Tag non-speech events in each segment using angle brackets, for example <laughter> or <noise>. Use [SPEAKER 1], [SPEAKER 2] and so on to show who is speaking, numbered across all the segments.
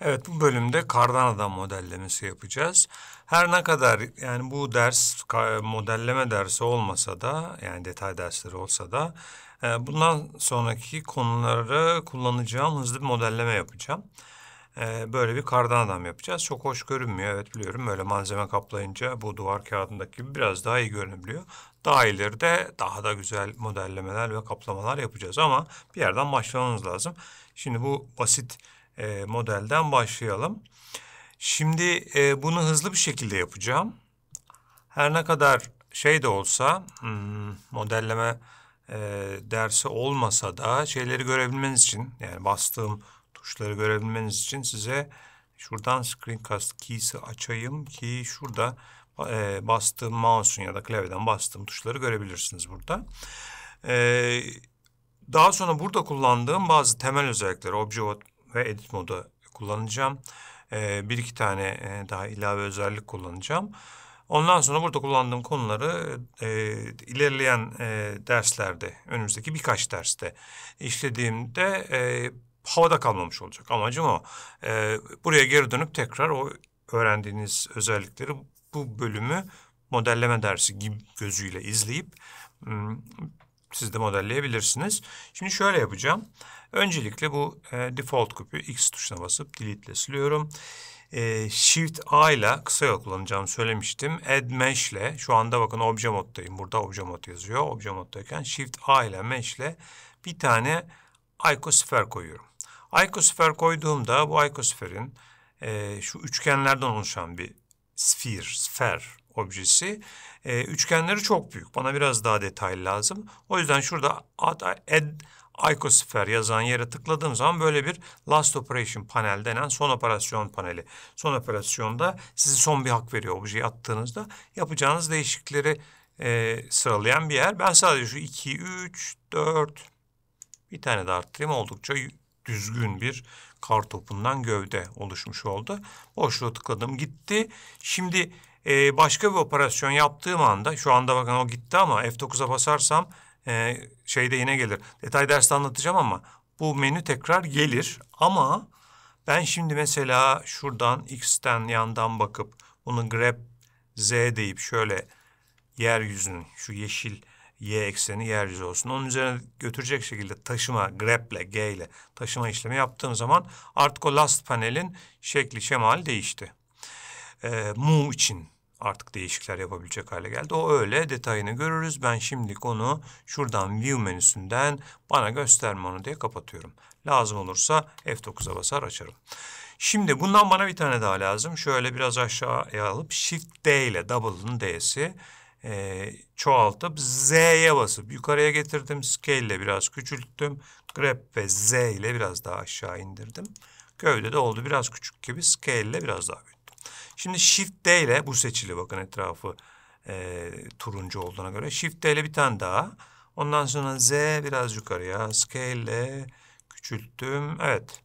[SPEAKER 1] Evet bu bölümde kardan adam modellemesi yapacağız. Her ne kadar yani bu ders modelleme dersi olmasa da yani detay dersleri olsa da e, bundan sonraki konuları kullanacağım hızlı bir modelleme yapacağım. E, böyle bir kardan adam yapacağız. Çok hoş görünmüyor evet biliyorum böyle malzeme kaplayınca bu duvar kağıdındaki gibi biraz daha iyi görünebiliyor. Daha ileride daha da güzel modellemeler ve kaplamalar yapacağız ama bir yerden başlamamız lazım. Şimdi bu basit e, modelden başlayalım. Şimdi e, bunu hızlı bir şekilde yapacağım. Her ne kadar şey de olsa hmm, modelleme e, dersi olmasa da şeyleri görebilmeniz için yani bastığım tuşları görebilmeniz için size şuradan screencast key'si açayım ki şurada e, bastığım mouse'un ya da klavyeden bastığım tuşları görebilirsiniz burada. E, daha sonra burada kullandığım bazı temel özellikler, object ve edit modu kullanacağım. E, bir iki tane e, daha ilave özellik kullanacağım. Ondan sonra burada kullandığım konuları e, ilerleyen e, derslerde, önümüzdeki birkaç derste işlediğimde e, havada kalmamış olacak. Amacım o. E, buraya geri dönüp tekrar o öğrendiğiniz özellikleri bu bölümü modelleme dersi gibi gözüyle izleyip siz de modelleyebilirsiniz. Şimdi şöyle yapacağım. Öncelikle bu e, default küpü X tuşuna basıp delete ile siliyorum. E, Shift A ile kısa yol kullanacağımı söylemiştim. Add Mesh ile şu anda bakın obje moddayım. Burada obje mod yazıyor. Obje moddayken Shift A ile Mesh ile bir tane Icosfer koyuyorum. Icosfer koyduğumda bu Icosfer'in e, şu üçgenlerden oluşan bir sphere, sfer objesi. E, üçgenleri çok büyük. Bana biraz daha detay lazım. O yüzden şurada add, add Icosfer yazan yere tıkladığım zaman böyle bir last operation panel denen son operasyon paneli. Son operasyonda sizi son bir hak veriyor objeyi attığınızda. Yapacağınız değişiklikleri e, sıralayan bir yer. Ben sadece şu 2, 3, 4 bir tane de arttırayım. Oldukça düzgün bir kar topundan gövde oluşmuş oldu. Boşluğa tıkladım gitti. Şimdi e, başka bir operasyon yaptığım anda şu anda bakın o gitti ama F9'a basarsam e, şeyde yine gelir. Detay derste anlatacağım ama bu menü tekrar gelir ama ben şimdi mesela şuradan X'ten yandan bakıp bunu grab Z deyip şöyle yeryüzünün şu yeşil Y ekseni yeryüzü olsun. Onun üzerine götürecek şekilde taşıma greple G ile taşıma işlemi yaptığım zaman artık o last panelin şekli şemali değişti. Ee, mu için artık değişiklikler yapabilecek hale geldi. O öyle detayını görürüz. Ben şimdilik onu şuradan view menüsünden bana gösterme onu diye kapatıyorum. Lazım olursa F9'a basar açarım. Şimdi bundan bana bir tane daha lazım. Şöyle biraz aşağıya alıp Shift D ile Double'ın D'si e, çoğaltıp Z'ye basıp yukarıya getirdim. Scale ile biraz küçülttüm. Grab ve Z ile biraz daha aşağı indirdim. Gövde de oldu biraz küçük gibi. Scale ile biraz daha büyük. Şimdi Shift D ile bu seçili bakın etrafı e, turuncu olduğuna göre. Shift D ile bir tane daha. Ondan sonra Z biraz yukarıya scale ile küçülttüm. Evet.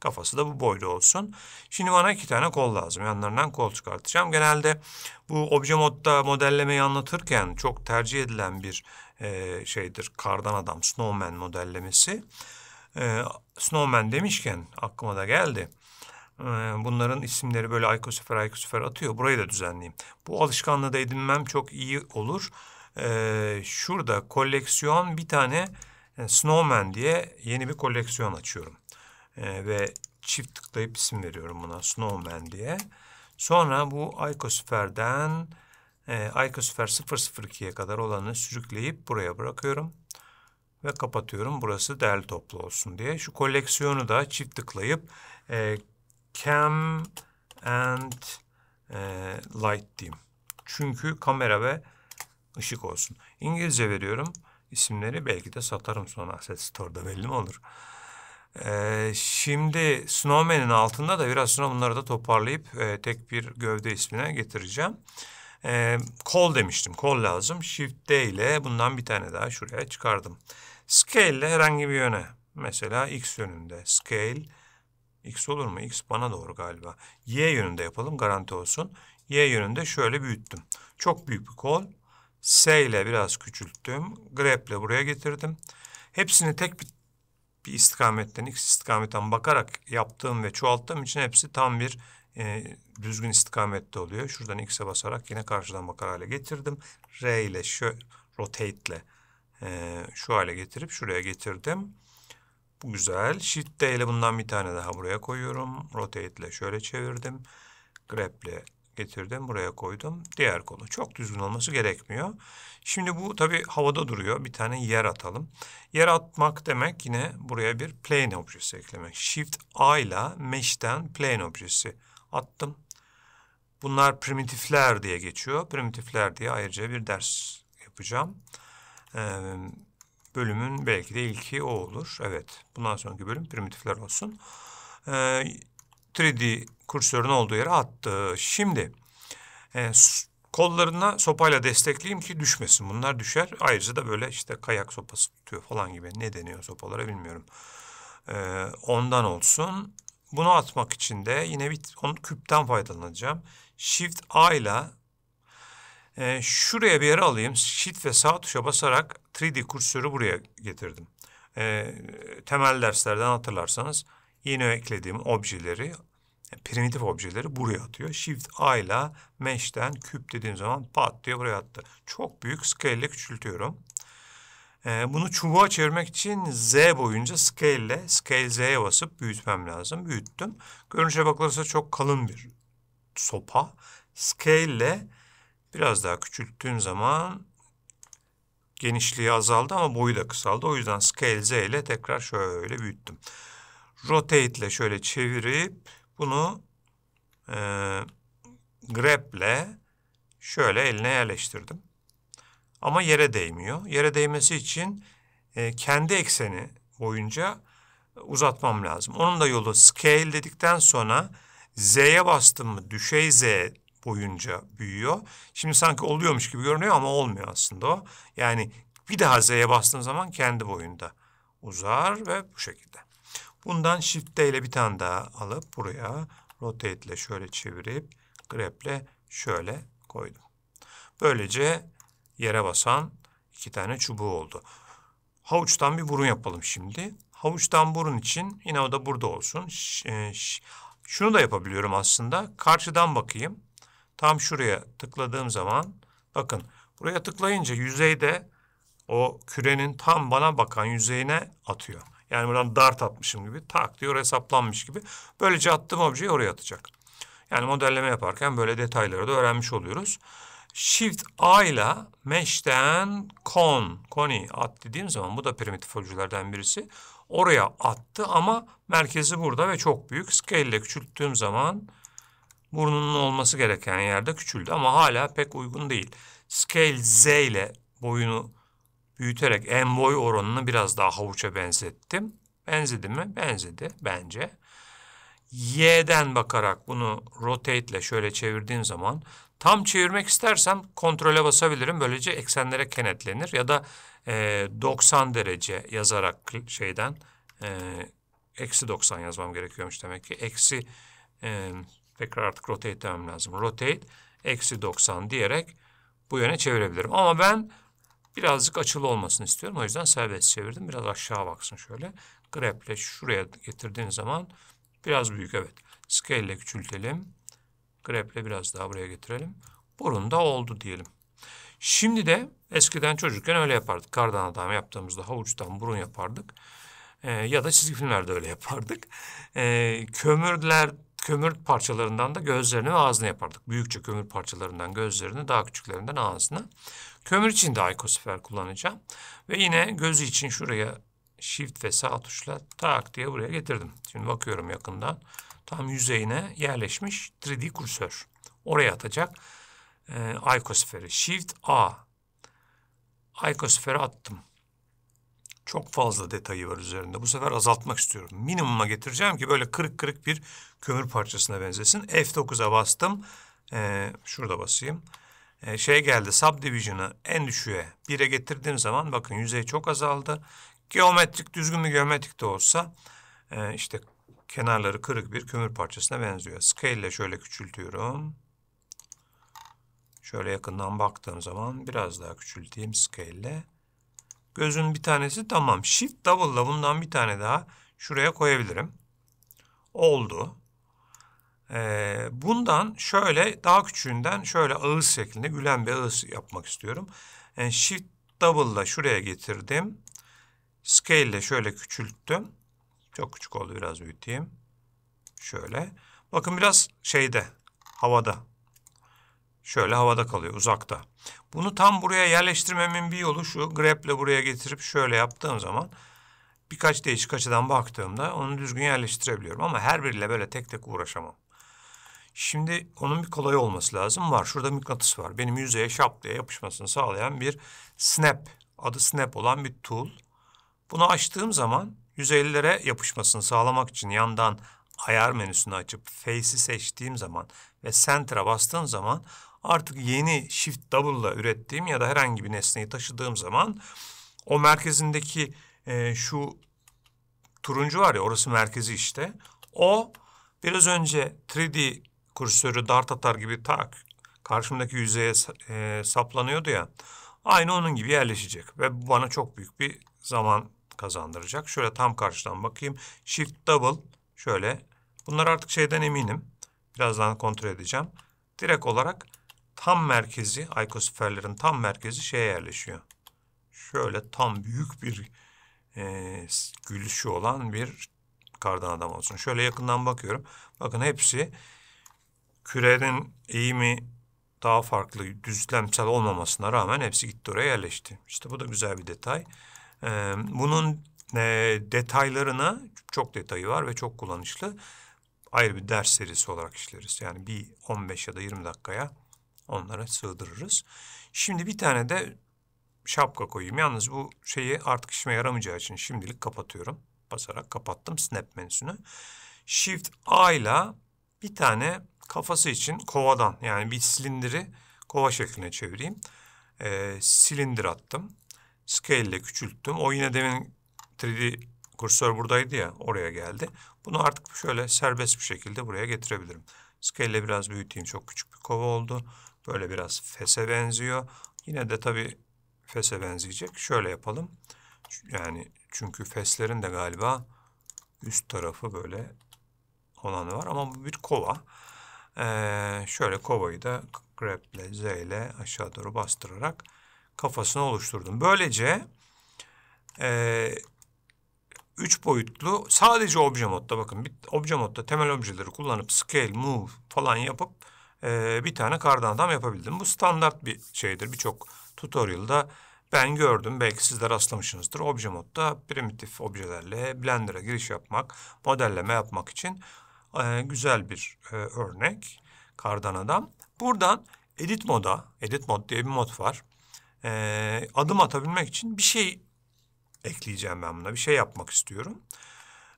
[SPEAKER 1] Kafası da bu boyda olsun. Şimdi bana iki tane kol lazım. Yanlarından kol çıkartacağım. Genelde bu obje modda modellemeyi anlatırken çok tercih edilen bir e, şeydir. Kardan adam, snowman modellemesi. E, snowman demişken aklıma da geldi. Ee, bunların isimleri böyle aykosüfer aykosüfer atıyor. Burayı da düzenleyeyim. Bu alışkanlığı da edinmem çok iyi olur. Ee, şurada koleksiyon bir tane e, Snowman diye yeni bir koleksiyon açıyorum. Ee, ve çift tıklayıp isim veriyorum buna Snowman diye. Sonra bu aykosüferden e, aykosüfer 002'ye kadar olanı sürükleyip buraya bırakıyorum. Ve kapatıyorum. Burası değerli toplu olsun diye. Şu koleksiyonu da çift tıklayıp e, cam and e, light diyeyim. Çünkü kamera ve ışık olsun. İngilizce veriyorum. isimleri belki de satarım sonra Asset Store'da belli mi olur? Ee, şimdi Snowman'in altında da biraz sonra bunları da toparlayıp e, tek bir gövde ismine getireceğim. E, kol demiştim. Kol lazım. Shift D ile bundan bir tane daha şuraya çıkardım. Scale ile herhangi bir yöne. Mesela X yönünde. Scale X olur mu? X bana doğru galiba. Y yönünde yapalım garanti olsun. Y yönünde şöyle büyüttüm. Çok büyük bir kol. S ile biraz küçülttüm. Grep ile buraya getirdim. Hepsini tek bir, bir istikametten, X istikametten bakarak yaptığım ve çoğalttığım için hepsi tam bir e, düzgün istikamette oluyor. Şuradan X'e basarak yine karşıdan bakar hale getirdim. R ile şu rotate ile e, şu hale getirip şuraya getirdim. Güzel. Shift D ile bundan bir tane daha buraya koyuyorum. Rotate ile şöyle çevirdim. Grab ile getirdim. Buraya koydum. Diğer kolu. Çok düzgün olması gerekmiyor. Şimdi bu tabii havada duruyor. Bir tane yer atalım. Yer atmak demek yine buraya bir plane objesi eklemek. Shift A ile mesh'ten plane objesi attım. Bunlar primitifler diye geçiyor. Primitifler diye ayrıca bir ders yapacağım. Ee, bölümün belki de ilki o olur. Evet. Bundan sonraki bölüm primitifler olsun. E, ee, 3D kursörün olduğu yere attı. Şimdi e, kollarına sopayla destekleyeyim ki düşmesin. Bunlar düşer. Ayrıca da böyle işte kayak sopası tutuyor falan gibi. Ne deniyor sopalara bilmiyorum. E, ondan olsun. Bunu atmak için de yine bir onu küpten faydalanacağım. Shift A ile e, şuraya bir yere alayım. Shift ve sağ tuşa basarak 3D kursörü buraya getirdim. E, temel derslerden hatırlarsanız yine eklediğim objeleri primitif objeleri buraya atıyor. Shift A ile mesh'ten küp dediğim zaman pat diye buraya attı. Çok büyük scale ile küçültüyorum. Ee, bunu çubuğa çevirmek için Z boyunca scale ile scale Z'ye basıp büyütmem lazım. Büyüttüm. Görünüşe bakılırsa çok kalın bir sopa. Scale ile Biraz daha küçülttüğüm zaman genişliği azaldı ama boyu da kısaldı. O yüzden Scale Z ile tekrar şöyle büyüttüm. Rotate ile şöyle çevirip bunu e, grab ile şöyle eline yerleştirdim. Ama yere değmiyor. Yere değmesi için e, kendi ekseni boyunca uzatmam lazım. Onun da yolu scale dedikten sonra Z'ye bastım mı düşey Z boyunca büyüyor. Şimdi sanki oluyormuş gibi görünüyor ama olmuyor aslında o. Yani bir daha Z'ye bastığın zaman kendi boyunda uzar ve bu şekilde. Bundan Shift D ile bir tane daha alıp buraya Rotate ile şöyle çevirip Grab ile şöyle koydum. Böylece yere basan iki tane çubuğu oldu. Havuçtan bir burun yapalım şimdi. Havuçtan burun için yine o da burada olsun. E, şunu da yapabiliyorum aslında. Karşıdan bakayım. Tam şuraya tıkladığım zaman bakın buraya tıklayınca yüzeyde o kürenin tam bana bakan yüzeyine atıyor. Yani buradan dart atmışım gibi tak diyor hesaplanmış gibi. Böylece attığım objeyi oraya atacak. Yani modelleme yaparken böyle detayları da öğrenmiş oluyoruz. Shift A ile mesh'ten con, coni at dediğim zaman bu da primitif objelerden birisi. Oraya attı ama merkezi burada ve çok büyük. Scale ile küçülttüğüm zaman burnunun olması gereken yerde küçüldü ama hala pek uygun değil. Scale Z ile boyunu büyüterek en boy oranını biraz daha havuça benzettim. Benzedi mi? Benzedi bence. Y'den bakarak bunu rotate ile şöyle çevirdiğim zaman tam çevirmek istersem kontrole basabilirim. Böylece eksenlere kenetlenir ya da e, 90 derece yazarak şeyden e, eksi 90 yazmam gerekiyormuş demek ki. Eksi e, tekrar artık rotate demem lazım. Rotate eksi 90 diyerek bu yöne çevirebilirim. Ama ben birazcık açılı olmasını istiyorum. O yüzden serbest çevirdim. Biraz aşağı baksın şöyle. Grab ile şuraya getirdiğin zaman biraz büyük evet. Scale ile küçültelim. Grab ile biraz daha buraya getirelim. Burun da oldu diyelim. Şimdi de eskiden çocukken öyle yapardık. Kardan adam yaptığımızda havuçtan burun yapardık. Ee, ya da çizgi filmlerde öyle <laughs> yapardık. Ee, kömürler kömür parçalarından da gözlerini ve ağzını yapardık. Büyükçe kömür parçalarından gözlerini, daha küçüklerinden ağzını. Kömür için de aikosifer kullanacağım. Ve yine gözü için şuraya shift ve sağ tuşla tak diye buraya getirdim. Şimdi bakıyorum yakından. Tam yüzeyine yerleşmiş 3D kursör. Oraya atacak. E, ee, aikosferi. Shift A. Aikosferi attım. Çok fazla detayı var üzerinde. Bu sefer azaltmak istiyorum. Minimuma getireceğim ki böyle kırık kırık bir kömür parçasına benzesin. F9'a bastım. Ee, şurada basayım. Ee, şey geldi subdivision'ı en düşüğe 1'e getirdiğim zaman bakın yüzey çok azaldı. Geometrik düzgün bir geometrik de olsa e, işte kenarları kırık bir kömür parçasına benziyor. Scale ile şöyle küçültüyorum. Şöyle yakından baktığım zaman biraz daha küçülteyim scale ile. Gözün bir tanesi tamam. Shift double double'la bundan bir tane daha şuraya koyabilirim. Oldu. Ee, bundan şöyle daha küçüğünden şöyle ağız şeklinde gülen bir ağız yapmak istiyorum. Yani ee, shift double'la şuraya getirdim. Scale ile şöyle küçülttüm. Çok küçük oldu biraz büyüteyim. Şöyle. Bakın biraz şeyde havada şöyle havada kalıyor uzakta. Bunu tam buraya yerleştirmemin bir yolu şu grab buraya getirip şöyle yaptığım zaman birkaç değişik açıdan baktığımda onu düzgün yerleştirebiliyorum. Ama her biriyle böyle tek tek uğraşamam. Şimdi onun bir kolay olması lazım. Var şurada mıknatıs var. Benim yüzeye şap diye yapışmasını sağlayan bir snap. Adı snap olan bir tool. Bunu açtığım zaman yüzeylere yapışmasını sağlamak için yandan ayar menüsünü açıp face'i seçtiğim zaman ve center'a bastığım zaman artık yeni shift double ile ürettiğim ya da herhangi bir nesneyi taşıdığım zaman o merkezindeki e, şu turuncu var ya orası merkezi işte. O biraz önce 3D kursörü dart atar gibi tak karşımdaki yüzeye e, saplanıyordu ya. Aynı onun gibi yerleşecek ve bu bana çok büyük bir zaman kazandıracak. Şöyle tam karşıdan bakayım. Shift double şöyle. Bunlar artık şeyden eminim. Birazdan kontrol edeceğim. Direkt olarak tam merkezi, aykosferlerin tam merkezi şeye yerleşiyor. Şöyle tam büyük bir e, gülüşü olan bir kardan adam olsun. Şöyle yakından bakıyorum. Bakın hepsi kürenin eğimi daha farklı, düzlemsel olmamasına rağmen hepsi gitti oraya yerleşti. İşte bu da güzel bir detay. Ee, bunun e, detaylarına çok detayı var ve çok kullanışlı. Ayrı bir ders serisi olarak işleriz. Yani bir 15 ya da 20 dakikaya Onlara sığdırırız. Şimdi bir tane de şapka koyayım. Yalnız bu şeyi artık işime yaramayacağı için şimdilik kapatıyorum. Basarak kapattım snap menüsünü. Shift A ile bir tane kafası için kovadan yani bir silindiri kova şekline çevireyim. Ee, silindir attım. Scale ile küçülttüm. O yine demin 3D kursör buradaydı ya oraya geldi. Bunu artık şöyle serbest bir şekilde buraya getirebilirim. Scale ile biraz büyüteyim. Çok küçük bir kova oldu. Böyle biraz fese benziyor. Yine de tabii fese benzeyecek. Şöyle yapalım. Yani çünkü feslerin de galiba üst tarafı böyle olanı var. Ama bu bir kova. Ee, şöyle kovayı da grab ile z ile aşağı doğru bastırarak kafasını oluşturdum. Böylece e, üç boyutlu sadece obje modda bakın bir obje modda temel objeleri kullanıp scale, move falan yapıp e, bir tane kardan adam yapabildim. Bu standart bir şeydir. Birçok tutorial'da ben gördüm. Belki sizler rastlamışsınızdır. Obje modda primitif objelerle Blender'a giriş yapmak, modelleme yapmak için e, güzel bir e, örnek. Kardan adam. Buradan edit moda, edit mod diye bir mod var. E, adım atabilmek için bir şey ekleyeceğim ben buna. Bir şey yapmak istiyorum.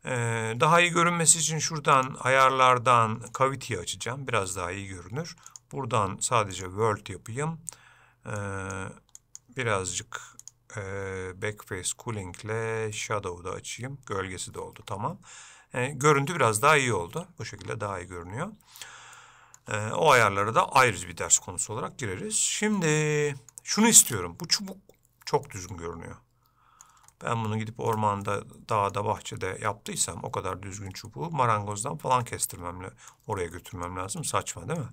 [SPEAKER 1] Ee, daha iyi görünmesi için şuradan ayarlardan cavity'yi açacağım. Biraz daha iyi görünür. Buradan sadece world yapayım. Ee, birazcık e, backface cooling ile shadow'u da açayım. Gölgesi de oldu tamam. Ee, görüntü biraz daha iyi oldu. Bu şekilde daha iyi görünüyor. o ayarlara da ayrı bir ders konusu olarak gireriz. Şimdi şunu istiyorum. Bu çubuk çok düzgün görünüyor. Ben bunu gidip ormanda, dağda, bahçede yaptıysam o kadar düzgün çubuğu marangozdan falan kestirmemle oraya götürmem lazım. Saçma değil mi?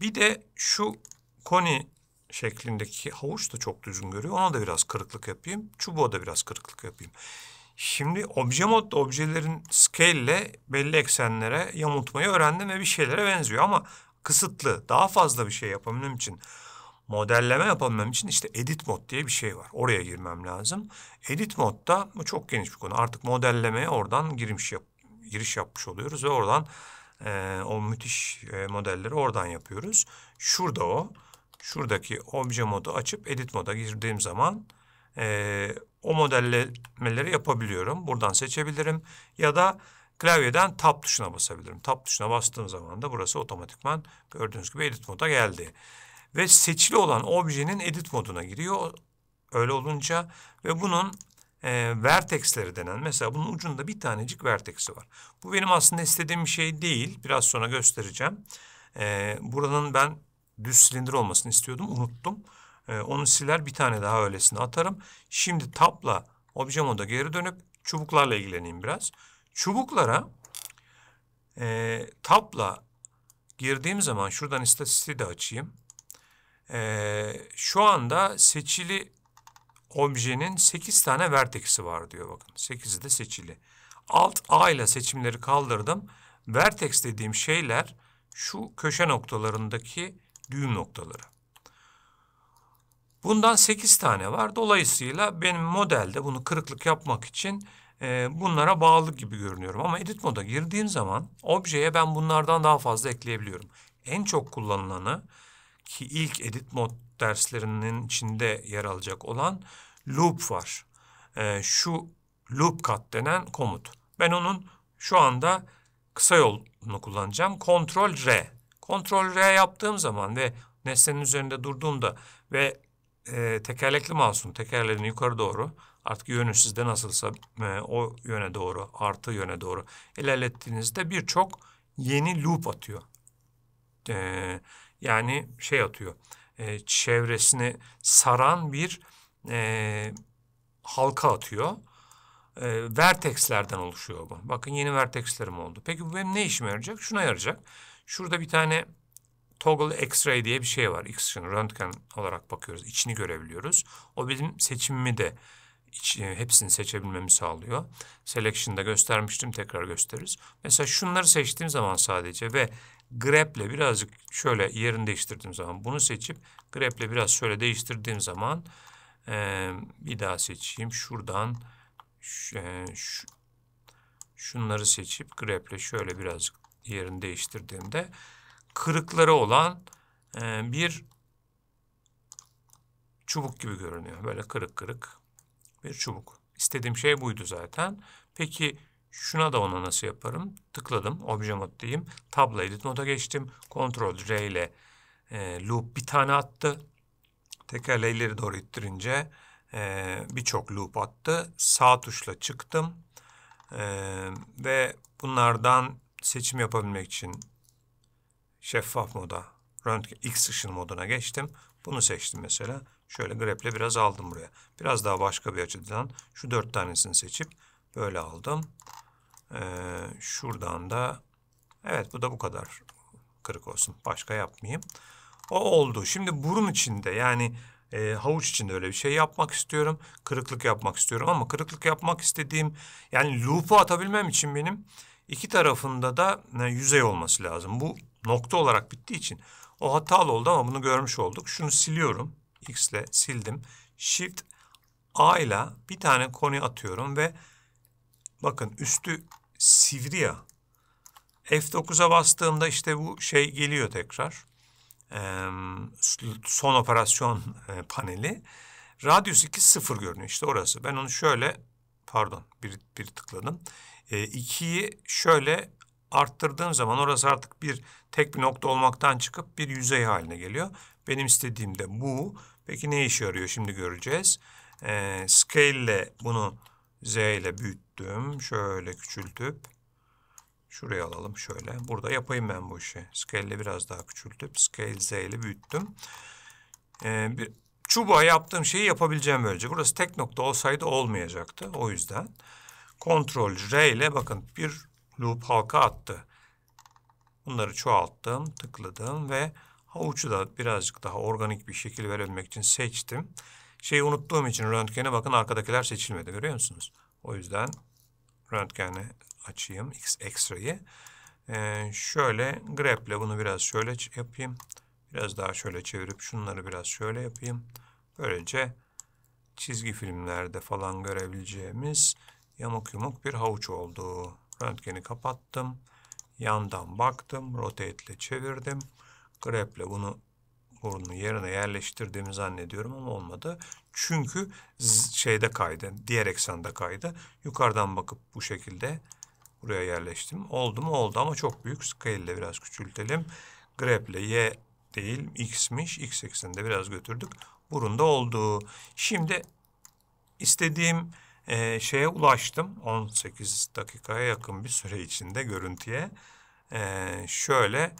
[SPEAKER 1] Bir de şu koni şeklindeki havuç da çok düzgün görüyor. Ona da biraz kırıklık yapayım. Çubuğa da biraz kırıklık yapayım. Şimdi obje modda objelerin scale ile belli eksenlere yamultmayı öğrendim ve bir şeylere benziyor ama kısıtlı. Daha fazla bir şey yapabilmem için modelleme yapabilmem için işte edit mod diye bir şey var. Oraya girmem lazım. Edit modda bu çok geniş bir konu. Artık modellemeye oradan girmiş yap, giriş yapmış oluyoruz ve oradan e, o müthiş e, modelleri oradan yapıyoruz. Şurada o. Şuradaki obje modu açıp edit moda girdiğim zaman e, o modellemeleri yapabiliyorum. Buradan seçebilirim. Ya da klavyeden tab tuşuna basabilirim. Tab tuşuna bastığım zaman da burası otomatikman gördüğünüz gibi edit moda geldi ve seçili olan objenin edit moduna giriyor. Öyle olunca ve bunun e, vertexleri denen mesela bunun ucunda bir tanecik vertexi var. Bu benim aslında istediğim bir şey değil. Biraz sonra göstereceğim. E, buranın ben düz silindir olmasını istiyordum. Unuttum. E, onu siler bir tane daha öylesine atarım. Şimdi tabla obje moda geri dönüp çubuklarla ilgileneyim biraz. Çubuklara e, tapla girdiğim zaman şuradan istatistiği de açayım e, şu anda seçili objenin 8 tane vertex'i var diyor bakın. 8'i de seçili. Alt A ile seçimleri kaldırdım. Vertex dediğim şeyler şu köşe noktalarındaki düğüm noktaları. Bundan 8 tane var. Dolayısıyla benim modelde bunu kırıklık yapmak için e, bunlara bağlı gibi görünüyorum. Ama edit moda girdiğim zaman objeye ben bunlardan daha fazla ekleyebiliyorum. En çok kullanılanı ki ilk edit mod derslerinin içinde yer alacak olan loop var. E, şu loop cut denen komut. Ben onun şu anda kısa yolunu kullanacağım. Ctrl R. Ctrl R yaptığım zaman ve nesnenin üzerinde durduğumda ve e, tekerlekli mouse'un tekerlerini yukarı doğru artık yönü sizde nasılsa e, o yöne doğru artı yöne doğru ilerlettiğinizde birçok yeni loop atıyor. E, yani şey atıyor, e, çevresini saran bir e, halka atıyor. E, vertexlerden oluşuyor bu. Bakın yeni vertexlerim oldu. Peki bu benim ne işime yarayacak? Şuna yarayacak. Şurada bir tane toggle x-ray diye bir şey var. X-ray, röntgen olarak bakıyoruz. İçini görebiliyoruz. O bizim seçimimi de iç, e, hepsini seçebilmemi sağlıyor. Selection'da göstermiştim tekrar gösteririz. Mesela şunları seçtiğim zaman sadece ve grep'le birazcık şöyle yerini değiştirdiğim zaman bunu seçip grep'le biraz şöyle değiştirdiğim zaman e, bir daha seçeyim. Şuradan e, şunları seçip grep'le şöyle birazcık yerini değiştirdiğimde kırıkları olan e, bir çubuk gibi görünüyor. Böyle kırık kırık bir çubuk. istediğim şey buydu zaten. Peki Şuna da ona nasıl yaparım? Tıkladım. Obje mod diyeyim. Tablo edit moda geçtim. Ctrl R ile e, loop bir tane attı. Tekerle ileri doğru ittirince e, birçok loop attı. Sağ tuşla çıktım. E, ve bunlardan seçim yapabilmek için şeffaf moda, röntgen, X ışın moduna geçtim. Bunu seçtim mesela. Şöyle greple biraz aldım buraya. Biraz daha başka bir açıdan şu dört tanesini seçip böyle aldım. Ee, şuradan da evet bu da bu kadar kırık olsun. Başka yapmayayım. O oldu. Şimdi burun içinde yani e, havuç içinde öyle bir şey yapmak istiyorum. Kırıklık yapmak istiyorum ama kırıklık yapmak istediğim yani loop'u atabilmem için benim iki tarafında da yani e, yüzey olması lazım. Bu nokta olarak bittiği için o hatalı oldu ama bunu görmüş olduk. Şunu siliyorum. X ile sildim. Shift A ile bir tane koni atıyorum ve bakın üstü sivri ya. F9'a bastığımda işte bu şey geliyor tekrar. son operasyon e, paneli. Radyus 2 sıfır görünüyor işte orası. Ben onu şöyle pardon bir, bir tıkladım. E, 2'yi şöyle arttırdığım zaman orası artık bir tek bir nokta olmaktan çıkıp bir yüzey haline geliyor. Benim istediğim de bu. Peki ne işe yarıyor şimdi göreceğiz. E, scale ile bunu Z ile büyüt küçülttüm. Şöyle küçültüp şuraya alalım şöyle. Burada yapayım ben bu işi. Scale ile biraz daha küçültüp Scale Z ile büyüttüm. Ee, bir çubuğa yaptığım şeyi yapabileceğim böylece. Burası tek nokta olsaydı olmayacaktı. O yüzden Ctrl R ile bakın bir loop halka attı. Bunları çoğalttım, tıkladım ve havucu da birazcık daha organik bir şekil verebilmek için seçtim. Şeyi unuttuğum için röntgene bakın arkadakiler seçilmedi görüyor musunuz? O yüzden röntgeni açayım X X-ray'i. Ee, şöyle grep bunu biraz şöyle yapayım. Biraz daha şöyle çevirip şunları biraz şöyle yapayım. Böylece çizgi filmlerde falan görebileceğimiz yamuk yumuk bir havuç oldu. Röntgeni kapattım. Yandan baktım. Rotate ile çevirdim. Grep bunu burnu yerine yerleştirdiğimi zannediyorum ama olmadı. Çünkü şeyde kaydı, diğer eksende kaydı. Yukarıdan bakıp bu şekilde buraya yerleştim. Oldu mu oldu ama çok büyük. Scale ile biraz küçültelim. Grab ile y değil x'miş. X ekseninde biraz götürdük. Burunda oldu. Şimdi istediğim e, şeye ulaştım. 18 dakikaya yakın bir süre içinde görüntüye. E, şöyle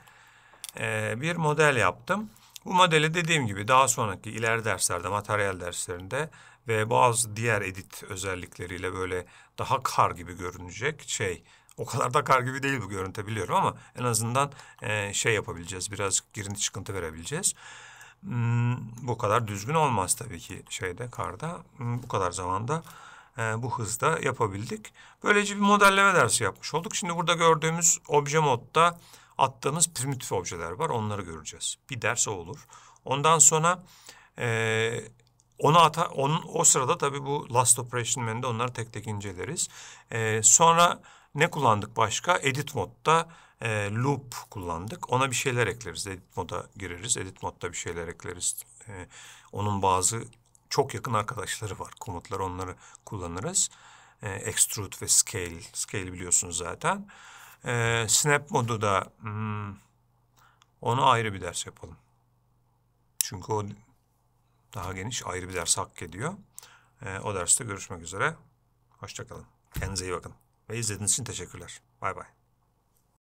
[SPEAKER 1] e, bir model yaptım. Bu modeli dediğim gibi daha sonraki ileri derslerde, materyal derslerinde ve bazı diğer edit özellikleriyle böyle daha kar gibi görünecek şey. O kadar da kar gibi değil bu görüntü biliyorum ama en azından e, şey yapabileceğiz, biraz girinti çıkıntı verebileceğiz. Hmm, bu kadar düzgün olmaz tabii ki şeyde, karda. Hmm, bu kadar zamanda e, bu hızda yapabildik. Böylece bir modelleme dersi yapmış olduk. Şimdi burada gördüğümüz obje modda attığımız primitif objeler var. Onları göreceğiz. Bir ders o olur. Ondan sonra e, onu ata, onun, o sırada tabii bu Last Operation Man'de onları tek tek inceleriz. E, sonra ne kullandık başka? Edit modda e, loop kullandık. Ona bir şeyler ekleriz. Edit moda gireriz. Edit modda bir şeyler ekleriz. E, onun bazı çok yakın arkadaşları var. Komutlar onları kullanırız. E, extrude ve scale. Scale biliyorsunuz zaten. Ee, snap modu da hmm, onu ayrı bir ders yapalım. Çünkü o daha geniş ayrı bir ders hak ediyor. Ee, o derste görüşmek üzere. Hoşçakalın. Kendinize iyi bakın. Ve izlediğiniz için teşekkürler. Bay bay.